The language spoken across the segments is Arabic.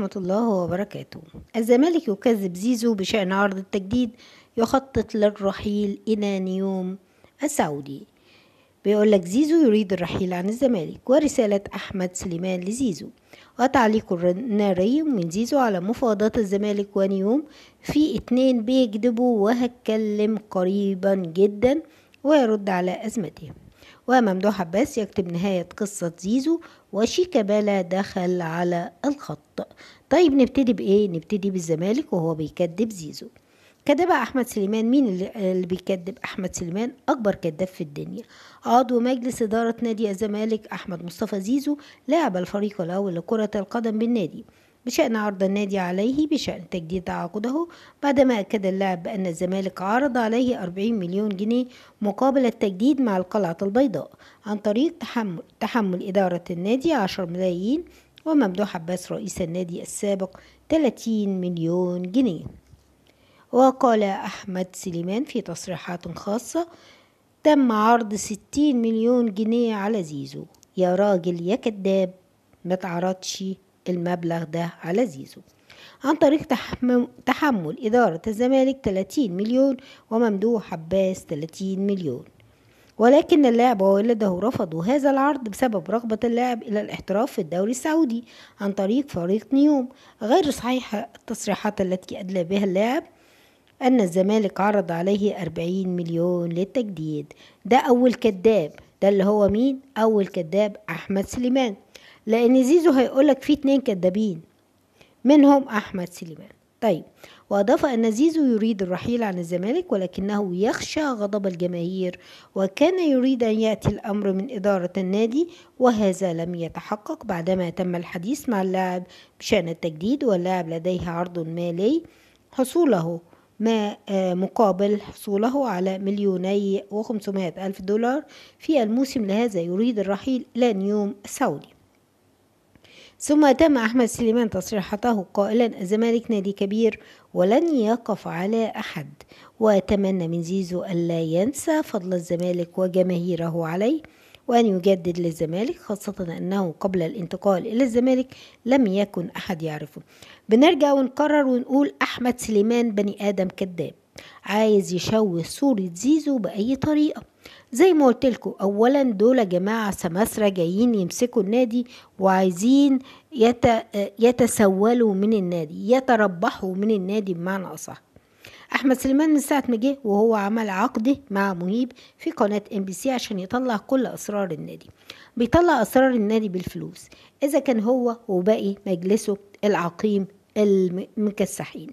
ورحمة الله وبركاته الزمالك يكذب زيزو بشأن عرض التجديد يخطط للرحيل إلى نيوم السعودي بيقول لك زيزو يريد الرحيل عن الزمالك ورسالة أحمد سليمان لزيزو وتعليق الناري من زيزو على مفاوضات الزمالك ونيوم في اتنين بيكذبوا وهتكلم قريبا جدا ويرد على أزمتهم وممدوح عباس يكتب نهاية قصة زيزو وشيكابالا دخل على الخط طيب نبتدي بإيه؟ نبتدي بالزمالك وهو بيكذب زيزو كدب أحمد سليمان مين اللي بيكذب أحمد سليمان أكبر كذاب في الدنيا عضو مجلس إدارة نادي الزمالك أحمد مصطفى زيزو لاعب الفريق الأول لكرة القدم بالنادي بشأن عرض النادي عليه بشأن تجديد تعاقده بعدما أكد اللاعب بأن الزمالك عرض عليه 40 مليون جنيه مقابل التجديد مع القلعة البيضاء عن طريق تحمل, تحمل إدارة النادي 10 ملايين وممدوح عباس رئيس النادي السابق 30 مليون جنيه وقال أحمد سليمان في تصريحات خاصة تم عرض 60 مليون جنيه على زيزو يا راجل يا كداب ما تعرضش المبلغ ده على زيزو عن طريق تحمل إدارة الزمالك 30 مليون وممدوح عباس 30 مليون ولكن اللاعب ووالده رفضوا هذا العرض بسبب رغبة اللاعب إلى الاحتراف في الدوري السعودي عن طريق فريق نيوم غير صحيحة التصريحات التي أدلى بها اللاعب أن الزمالك عرض عليه 40 مليون للتجديد ده أول كذاب ده اللي هو مين أول كذاب أحمد سليمان لان زيزو هيقولك في اتنين كدابين منهم احمد سليمان طيب وأضاف أن زيزو يريد الرحيل عن الزمالك ولكنه يخشى غضب الجماهير وكان يريد أن يأتي الأمر من إدارة النادي وهذا لم يتحقق بعدما تم الحديث مع اللاعب بشأن التجديد واللاعب لديه عرض مالي حصوله ما آه، مقابل حصوله على مليوني وخمسمائة ألف دولار في الموسم لهذا يريد الرحيل إلى نيوم سعودي ثم أتم أحمد سليمان تصريحاته قائلا الزمالك نادي كبير ولن يقف على أحد وأتمنى من زيزو ألا ينسى فضل الزمالك وجماهيره عليه وأن يجدد للزمالك خاصة أنه قبل الانتقال إلى الزمالك لم يكن أحد يعرفه بنرجع ونقرر ونقول أحمد سليمان بني آدم كذاب عايز يشوه صورة زيزو بأي طريقة زي ما قلتلكوا اولا دول جماعه سماسره جايين يمسكوا النادي وعايزين يت... يتسولوا من النادي يتربحوا من النادي بمعنى اصح احمد سليمان من ساعه ما جه وهو عمل عقده مع مهيب في قناه ام بي سي عشان يطلع كل اسرار النادي بيطلع اسرار النادي بالفلوس اذا كان هو وباقي مجلسه العقيم المكسحين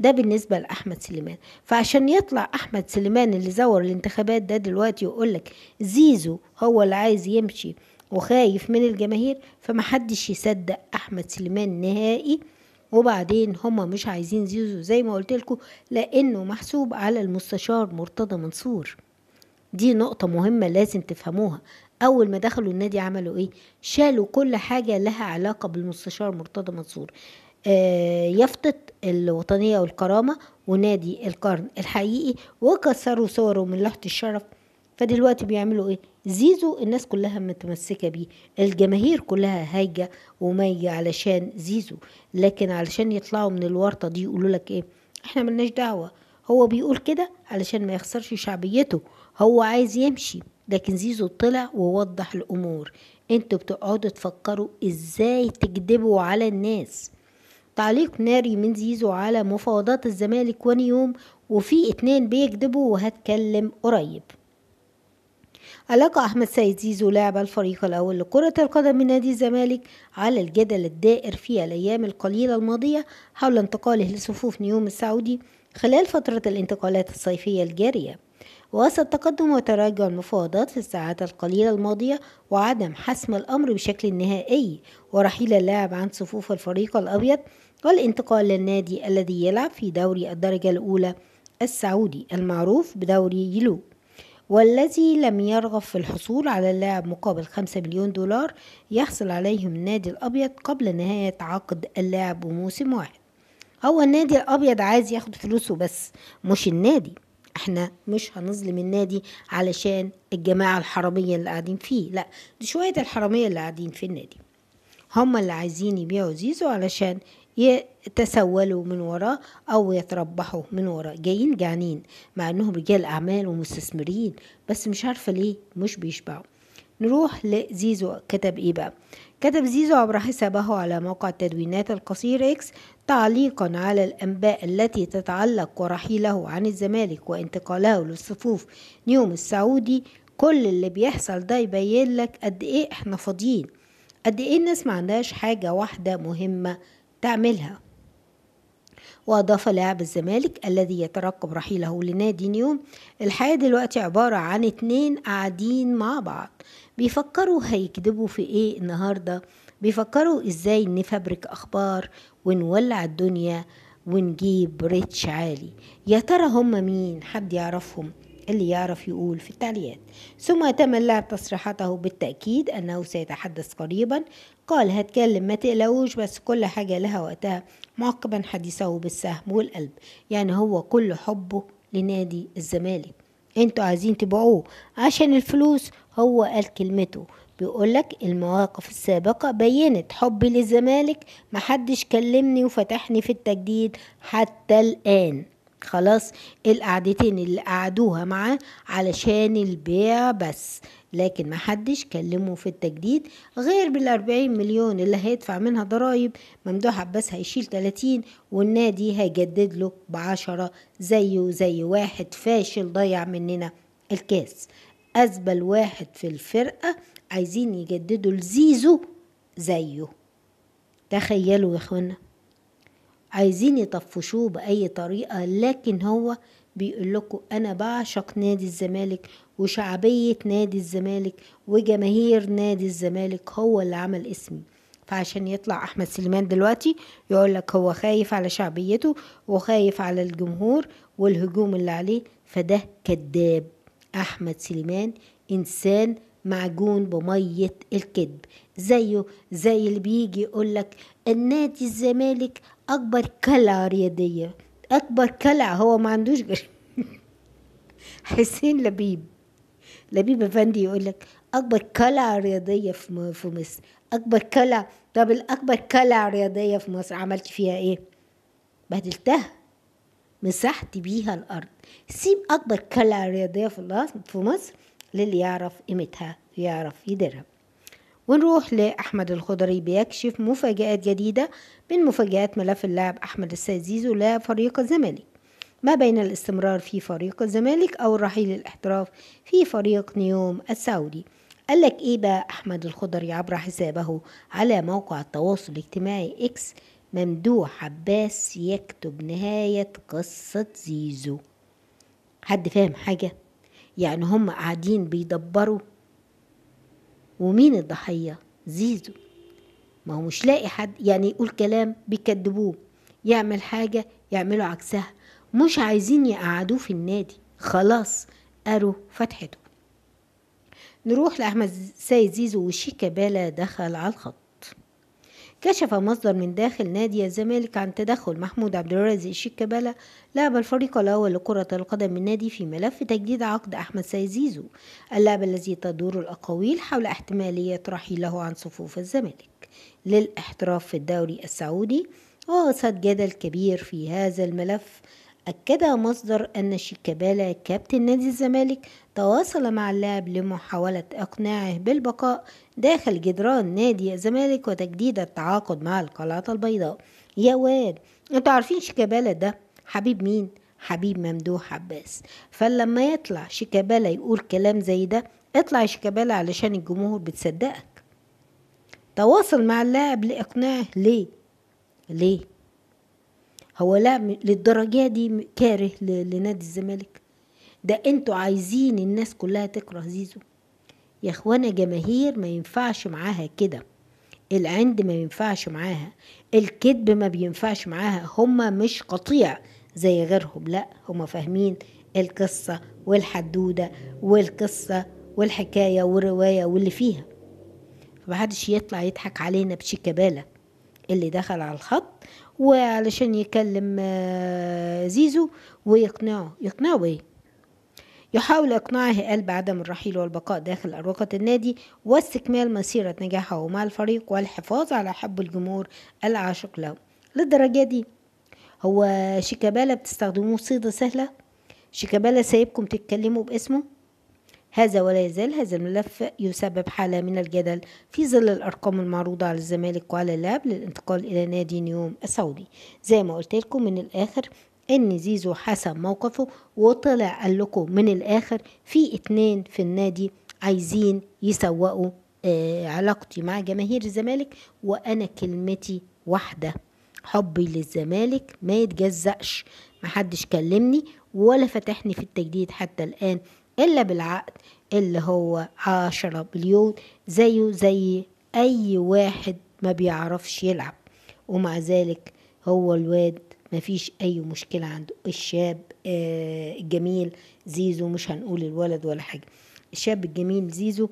ده بالنسبة لأحمد سليمان فعشان يطلع أحمد سليمان اللي زور الانتخابات ده دلوقتي يقولك زيزو هو اللي عايز يمشي وخايف من الجماهير فمحدش يصدق أحمد سليمان نهائي وبعدين هما مش عايزين زيزو زي ما قلت لكم لانه محسوب على المستشار مرتضى منصور دي نقطة مهمة لازم تفهموها أول ما دخلوا النادي عملوا إيه؟ شالوا كل حاجة لها علاقة بالمستشار مرتضى منصور آه، يفضت الوطنية والكرامة ونادي القرن الحقيقي وكسروا صوره من لوحة الشرف فدلوقتي بيعملوا ايه زيزو الناس كلها متمسكة بيه الجماهير كلها هايجة ومية علشان زيزو لكن علشان يطلعوا من الورطة دي يقولوا لك ايه احنا ملناش دعوة هو بيقول كده علشان ما يخسرش شعبيته هو عايز يمشي لكن زيزو طلع ووضح الامور انتوا بتقعدوا تفكروا ازاي تكذبوا على الناس تعليق ناري من زيزو على مفاوضات الزمالك ونيوم وفي اتنين بيكذبوا وهتكلم قريب ألقى أحمد سيد زيزو لاعب الفريق الأول لكرة القدم من نادي الزمالك على الجدل الدائر في الأيام القليلة الماضية حول انتقاله لصفوف نيوم السعودي خلال فترة الانتقالات الصيفية الجارية وسط تقدم وتراجع المفاوضات في الساعات القليلة الماضية وعدم حسم الأمر بشكل نهائي ورحيل اللاعب عن صفوف الفريق الأبيض والانتقال للنادي الذي يلعب في دوري الدرجة الأولى السعودي المعروف بدوري يلو والذي لم يرغب في الحصول على اللاعب مقابل 5 مليون دولار يحصل عليهم النادي الأبيض قبل نهاية عقد اللاعب بموسم واحد هو النادي الأبيض عايز ياخد فلوسه بس مش النادي احنا مش هنظلم النادي علشان الجماعة الحرامية اللي قاعدين فيه لا دي شوية الحرامية اللي قاعدين في النادي هم اللي عايزين يبيعوا زيزو علشان يتسولوا من وراه او يتربحوا من وراه جايين جعانين مع انهم رجال اعمال ومستثمرين بس مش عارفه ليه مش بيشبعوا نروح لزيزو كتب ايه بقى كتب زيزو عبر حسابه على موقع التدوينات القصير اكس تعليقا على الانباء التي تتعلق ورحيله عن الزمالك وانتقاله للصفوف نيوم السعودي كل اللي بيحصل ده يبين لك قد ايه احنا فاضيين قد ايه الناس ما عندهاش حاجه واحده مهمه تعملها وأضاف لاعب الزمالك الذي يترقب رحيله لنادي نيوم الحياة دلوقتي عبارة عن اتنين قاعدين مع بعض بيفكروا هيكذبوا في ايه النهاردة بيفكروا ازاي نفبرك اخبار ونولع الدنيا ونجيب ريتش عالي يا ترى هم مين حد يعرفهم اللي يعرف يقول في التعليقات ثم تم اللعب تصريحاته بالتأكيد أنه سيتحدث قريبا قال هتكلم ما تقلقوش بس كل حاجة لها وقتها معقبا حديثه بالسهم والقلب يعني هو كل حبه لنادي الزمالك انتوا عايزين تبيعوه عشان الفلوس هو قال كلمته بيقولك المواقف السابقة بينت حبي للزمالك محدش كلمني وفتحني في التجديد حتى الآن خلاص القعدتين اللي قعدوها معاه علشان البيع بس لكن ما حدش كلمه في التجديد غير بالأربعين مليون اللي هيدفع منها ضرائب ممدوح عباس هيشيل تلاتين والنادي هيجدد له بعشرة زيه زي واحد فاشل ضيع مننا الكاس أزبل واحد في الفرقة عايزين يجددوا لزيزو زيه تخيلوا يا اخوانا عايزين يطفشوه بأي طريقة لكن هو بيقول لكم أنا بعشق نادي الزمالك وشعبية نادي الزمالك وجماهير نادي الزمالك هو اللي عمل اسمي فعشان يطلع أحمد سليمان دلوقتي يقول لك هو خايف على شعبيته وخايف على الجمهور والهجوم اللي عليه فده كذاب أحمد سليمان إنسان معجون بمية الكذب زيه زي اللي بيجي يقولك النادي الزمالك اكبر قلعة رياضيه اكبر كلع هو ما عندوش غير حسين لبيب لبيب افندي يقول لك اكبر كلع رياضيه في في مصر اكبر كلع طب الاكبر كلع رياضيه في مصر عملت فيها ايه بهدلتها مسحت بيها الارض سيب اكبر كلع رياضيه في مصر للي يعرف قيمتها ويعرف يديرها ونروح لأحمد الخضري بيكشف مفاجآت جديدة من مفاجآت ملف اللاعب أحمد السيد زيزو لفريق الزمالك ما بين الاستمرار في فريق الزمالك أو الرحيل الاحتراف في فريق نيوم السعودي قالك إيه بقى أحمد الخضري عبر حسابه على موقع التواصل الاجتماعي إكس ممدوح عباس يكتب نهاية قصة زيزو حد فاهم حاجة يعني هم قاعدين بيدبروا ومين الضحية زيزو ما هو مش لاقي حد يعني يقول كلام بيكدبوه يعمل حاجة يعملوا عكسها مش عايزين يقعدوه في النادي خلاص قروا فتحته نروح لأحمد سيد زيزو وشيكابالا دخل على الخط كشف مصدر من داخل نادي الزمالك عن تدخل محمود عبد الرازق شيكابالا لاعب الفريق الأول لكرة القدم النادي في ملف تجديد عقد أحمد سيد زيزو اللاعب الذي تدور الأقاويل حول احتمالية رحيله عن صفوف الزمالك للاحتراف في الدوري السعودي وسط جدل كبير في هذا الملف أكد مصدر أن شيكابالا كابتن نادي الزمالك تواصل مع اللاعب لمحاولة إقناعه بالبقاء داخل جدران نادي الزمالك وتجديد التعاقد مع القلعة البيضاء يا واد انتوا عارفين شيكابالا ده حبيب مين حبيب ممدوح عباس فلما يطلع شيكابالا يقول كلام زي ده اطلع شيكابالا علشان الجمهور بتصدقك تواصل مع اللاعب لإقناعه ليه ليه هو لا للدرجة دي كاره لنادي الزمالك ده انتوا عايزين الناس كلها تكره زيزو يا اخوانا جماهير ما ينفعش معاها كده العند ما ينفعش معاها الكذب ما بينفعش معاها هما مش قطيع زي غيرهم لا هما فاهمين القصة والحدودة والقصة والحكاية والرواية واللي فيها فمحدش يطلع يضحك علينا بشيكابالا اللي دخل على الخط وعلشان يكلم آه، زيزو ويقنعه يقنعه ايه يحاول إقناعه قال بعدم الرحيل والبقاء داخل أروقة النادي واستكمال مسيرة نجاحه مع الفريق والحفاظ على حب الجمهور العاشق له للدرجة دي هو شيكابالا بتستخدموه صيدة سهلة شيكابالا سايبكم تتكلموا باسمه هذا ولا يزال هذا الملف يسبب حالة من الجدل في ظل الأرقام المعروضة على الزمالك وعلى اللاعب للانتقال إلى نادي نيوم السعودي زي ما قلت لكم من الآخر ان زيزو حسب موقفه وطلع قال لكم من الاخر في اتنين في النادي عايزين يسوقوا آه علاقتي مع جماهير الزمالك وانا كلمتي واحده حبي للزمالك ما يتجزأش محدش كلمني ولا فتحني في التجديد حتى الآن إلا بالعقد اللي هو عشرة مليون زيه زي أي واحد ما بيعرفش يلعب ومع ذلك هو الواد مفيش اي مشكله عنده الشاب الجميل آه، زيزو مش هنقول الولد ولا حاجه الشاب الجميل زيزو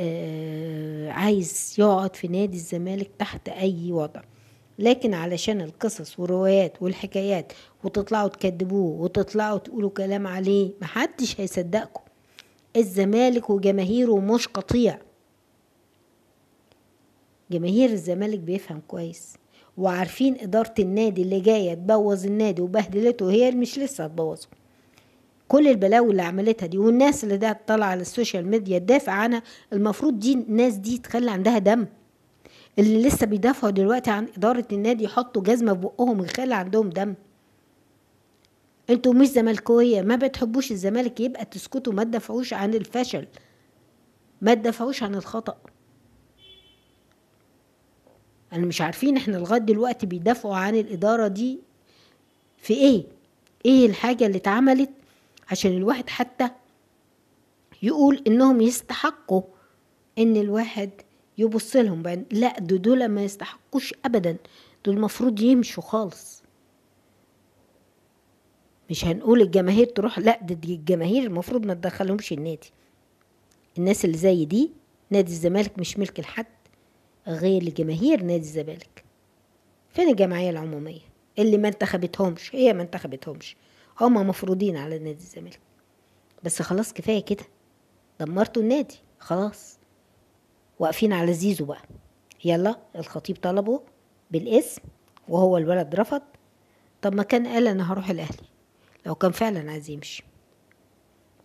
آه، عايز يقعد في نادي الزمالك تحت اي وضع لكن علشان القصص والروايات والحكايات وتطلعوا تكذبوه وتطلعوا تقولوا كلام عليه محدش هيصدقكم الزمالك وجماهيره مش قطيع جماهير الزمالك بيفهم كويس وعارفين إدارة النادي اللي جاية تبوظ النادي وبهدلته هي مش لسه هتبوظه كل البلاوي اللي عملتها دي والناس اللي ده طالعة على السوشيال ميديا تدافع عنها المفروض دي الناس دي تخلي عندها دم اللي لسه بيدافعوا دلوقتي عن إدارة النادي يحطوا جزمة في بقهم يخلي عندهم دم انتوا مش زملكاوية ما بتحبوش الزمالك يبقى تسكتوا ما تدافعوش عن الفشل ما تدافعوش عن الخطأ انا مش عارفين احنا لغايه دلوقتي بيدافعوا عن الاداره دي في ايه ايه الحاجه اللي اتعملت عشان الواحد حتى يقول انهم يستحقوا ان الواحد يبص لهم بقى لا دول دول ما يستحقوش ابدا دول المفروض يمشوا خالص مش هنقول الجماهير تروح لا دي الجماهير المفروض ما تدخلهمش النادي الناس اللي زي دي نادي الزمالك مش ملك لحد غير لجماهير نادي الزمالك فين الجمعية العمومية اللي ما انتخبتهمش هي ما انتخبتهمش هما مفروضين على نادي الزمالك بس خلاص كفاية كده دمرتوا النادي خلاص واقفين على زيزو بقى يلا الخطيب طلبه بالاسم وهو الولد رفض طب ما كان قال انا هروح الاهلي لو كان فعلا عايز يمشي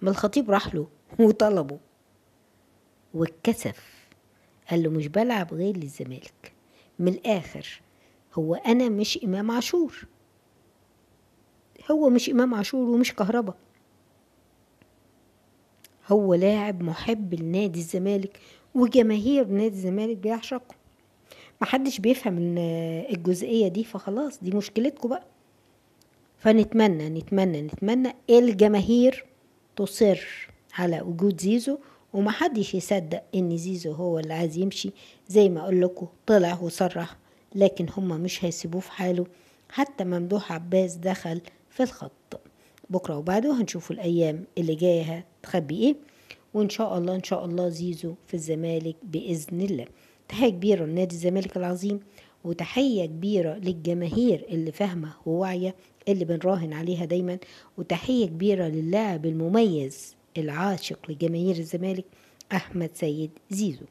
ما الخطيب راح له وطلبه واتكسف قال له مش بلعب غير للزمالك من الآخر هو أنا مش إمام عاشور هو مش إمام عاشور ومش كهربا هو لاعب محب لنادي الزمالك وجماهير نادي الزمالك بيعشقه محدش بيفهم الجزئية دي فخلاص دي مشكلتكم بقى فنتمنى نتمنى نتمنى الجماهير تصر على وجود زيزو ومحدش يصدق ان زيزو هو اللي عايز يمشي زي ما اقولكوا طلع وصرح لكن هما مش هيسيبوه في حاله حتى ممدوح عباس دخل في الخط بكرة وبعده هنشوف الأيام اللي جاية هتخبي إيه وإن شاء الله إن شاء الله زيزو في الزمالك بإذن الله تحية كبيرة لنادي الزمالك العظيم وتحية كبيرة للجماهير اللي فاهمة وواعية اللي بنراهن عليها دايما وتحية كبيرة للاعب المميز العاشق لجماهير الزمالك أحمد سيد زيزو